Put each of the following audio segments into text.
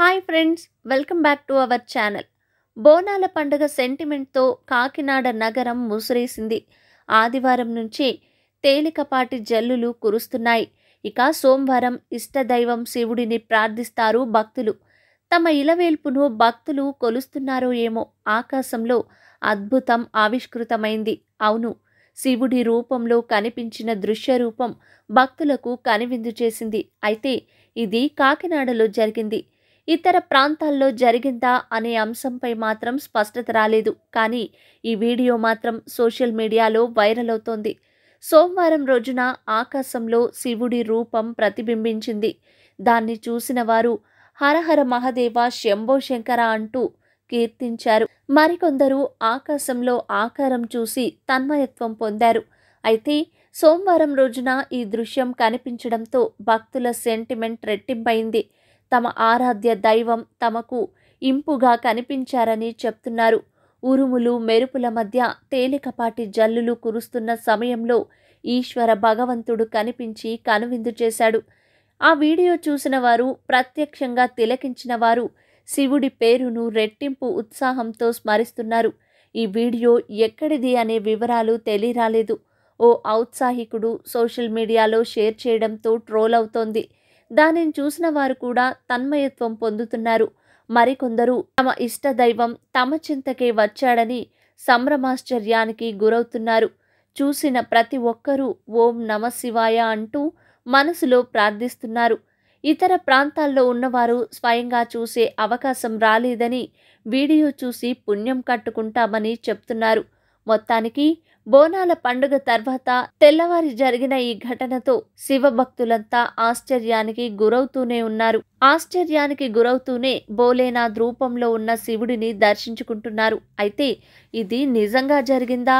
hi friends welcome back to our channel బోనాల పండుగ సెంటిమెంట్తో కాకినాడ నగరం ముసిరేసింది ఆదివారం నుంచి తేలికపాటి జల్లులు కురుస్తున్నాయి ఇక సోమవారం ఇష్టదైవం శివుడిని ప్రార్థిస్తారు భక్తులు తమ ఇలవేల్పును భక్తులు కొలుస్తున్నారో ఏమో ఆకాశంలో అద్భుతం ఆవిష్కృతమైంది అవును శివుడి రూపంలో కనిపించిన దృశ్య రూపం భక్తులకు కనివిందు చేసింది అయితే ఇది కాకినాడలో జరిగింది ఇతర ప్రాంతాల్లో జరిగిందా అనే అంశంపై మాత్రం స్పష్టత రాలేదు కానీ ఈ వీడియో మాత్రం సోషల్ మీడియాలో వైరల్ అవుతోంది సోమవారం రోజున ఆకాశంలో శివుడి రూపం ప్రతిబింబించింది దాన్ని చూసిన వారు హరహర మహదేవ శంభో శంకర అంటూ కీర్తించారు మరికొందరు ఆకాశంలో ఆకారం చూసి తన్మయత్వం పొందారు అయితే సోమవారం రోజున ఈ దృశ్యం కనిపించడంతో భక్తుల సెంటిమెంట్ రెట్టింపైంది తమ ఆరాధ్య దైవం తమకు ఇంపుగా కనిపించారని చెప్తున్నారు ఉరుములు మెరుపుల మధ్య తేలికపాటి జల్లులు కురుస్తున్న సమయంలో ఈశ్వర భగవంతుడు కనిపించి కనువిందు చేశాడు ఆ వీడియో చూసిన వారు ప్రత్యక్షంగా తిలకించిన వారు శివుడి పేరును రెట్టింపు ఉత్సాహంతో స్మరిస్తున్నారు ఈ వీడియో ఎక్కడిది అనే వివరాలు తెలియరాలేదు ఓ ఔత్సాహికుడు సోషల్ మీడియాలో షేర్ చేయడంతో ట్రోల్ అవుతోంది దానిని చూసిన వారు కూడా తన్మయత్వం పొందుతున్నారు మరికొందరు తమ ఇష్ట దైవం తమ చింతకే వచ్చాడని సంభ్రమాశ్చర్యానికి గురవుతున్నారు చూసిన ప్రతి ఒక్కరూ ఓం నమ శివాయ అంటూ మనసులో ప్రార్థిస్తున్నారు ఇతర ప్రాంతాల్లో ఉన్నవారు స్వయంగా చూసే అవకాశం రాలేదని వీడియో చూసి పుణ్యం కట్టుకుంటామని చెప్తున్నారు మొత్తానికి బోనాల పండుగ తర్వాత తెల్లవారి జరిగిన ఈ ఘటనతో శివభక్తులంతా ఆశ్చర్యానికి గురవుతూనే ఉన్నారు ఆశ్చర్యానికి గురవుతూనే భోలేనాథ్ రూపంలో ఉన్న శివుడిని దర్శించుకుంటున్నారు అయితే ఇది నిజంగా జరిగిందా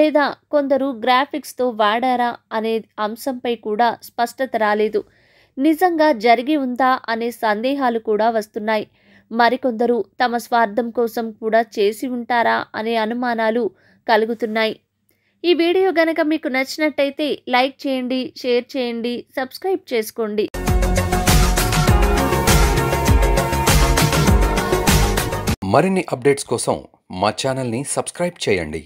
లేదా కొందరు గ్రాఫిక్స్తో వాడారా అనే అంశంపై కూడా స్పష్టత రాలేదు నిజంగా జరిగి ఉందా అనే సందేహాలు కూడా వస్తున్నాయి మరికొందరు తమ స్వార్థం కోసం కూడా చేసి ఉంటారా అనే అనుమానాలు కలుగుతున్నాయి ఈ వీడియో గనక మీకు నచ్చినట్టయితే లైక్ చేయండి షేర్ చేయండి సబ్స్క్రైబ్ చేసుకోండి మరిన్ని అప్డేట్స్ కోసం మా ఛానల్ని సబ్స్క్రైబ్ చేయండి